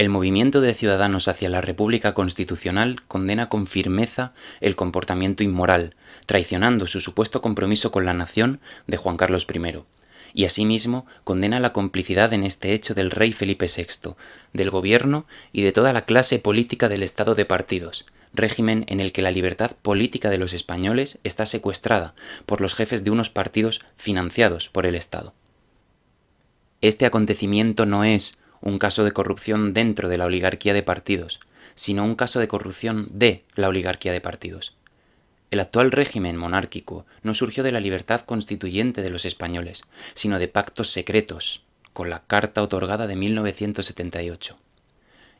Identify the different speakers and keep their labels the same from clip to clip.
Speaker 1: El movimiento de ciudadanos hacia la República Constitucional condena con firmeza el comportamiento inmoral, traicionando su supuesto compromiso con la nación de Juan Carlos I, y asimismo condena la complicidad en este hecho del rey Felipe VI, del gobierno y de toda la clase política del Estado de partidos, régimen en el que la libertad política de los españoles está secuestrada por los jefes de unos partidos financiados por el Estado. Este acontecimiento no es, un caso de corrupción dentro de la oligarquía de partidos, sino un caso de corrupción de la oligarquía de partidos. El actual régimen monárquico no surgió de la libertad constituyente de los españoles, sino de pactos secretos, con la Carta otorgada de 1978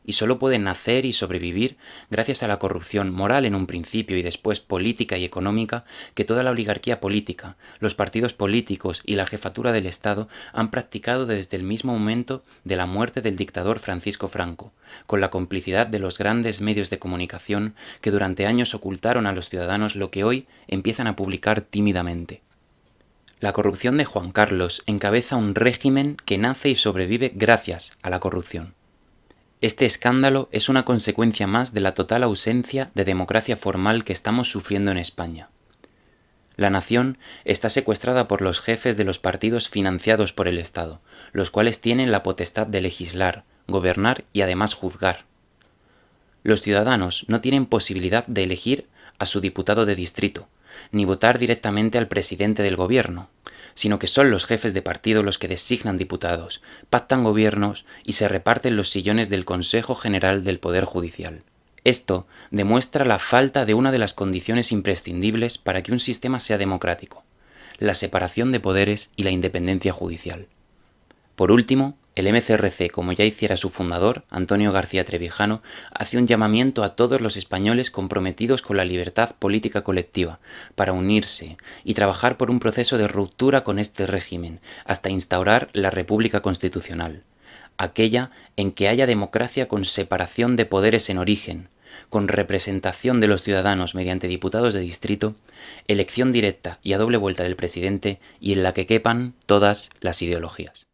Speaker 1: y solo pueden nacer y sobrevivir gracias a la corrupción moral en un principio y después política y económica que toda la oligarquía política, los partidos políticos y la jefatura del Estado han practicado desde el mismo momento de la muerte del dictador Francisco Franco, con la complicidad de los grandes medios de comunicación que durante años ocultaron a los ciudadanos lo que hoy empiezan a publicar tímidamente. La corrupción de Juan Carlos encabeza un régimen que nace y sobrevive gracias a la corrupción. Este escándalo es una consecuencia más de la total ausencia de democracia formal que estamos sufriendo en España. La nación está secuestrada por los jefes de los partidos financiados por el Estado, los cuales tienen la potestad de legislar, gobernar y además juzgar. Los ciudadanos no tienen posibilidad de elegir a su diputado de distrito, ni votar directamente al presidente del gobierno, sino que son los jefes de partido los que designan diputados, pactan gobiernos y se reparten los sillones del Consejo General del Poder Judicial. Esto demuestra la falta de una de las condiciones imprescindibles para que un sistema sea democrático, la separación de poderes y la independencia judicial. Por último, el MCRC, como ya hiciera su fundador, Antonio García Trevijano, hace un llamamiento a todos los españoles comprometidos con la libertad política colectiva, para unirse y trabajar por un proceso de ruptura con este régimen, hasta instaurar la República Constitucional, aquella en que haya democracia con separación de poderes en origen, con representación de los ciudadanos mediante diputados de distrito, elección directa y a doble vuelta del presidente y en la que quepan todas las ideologías.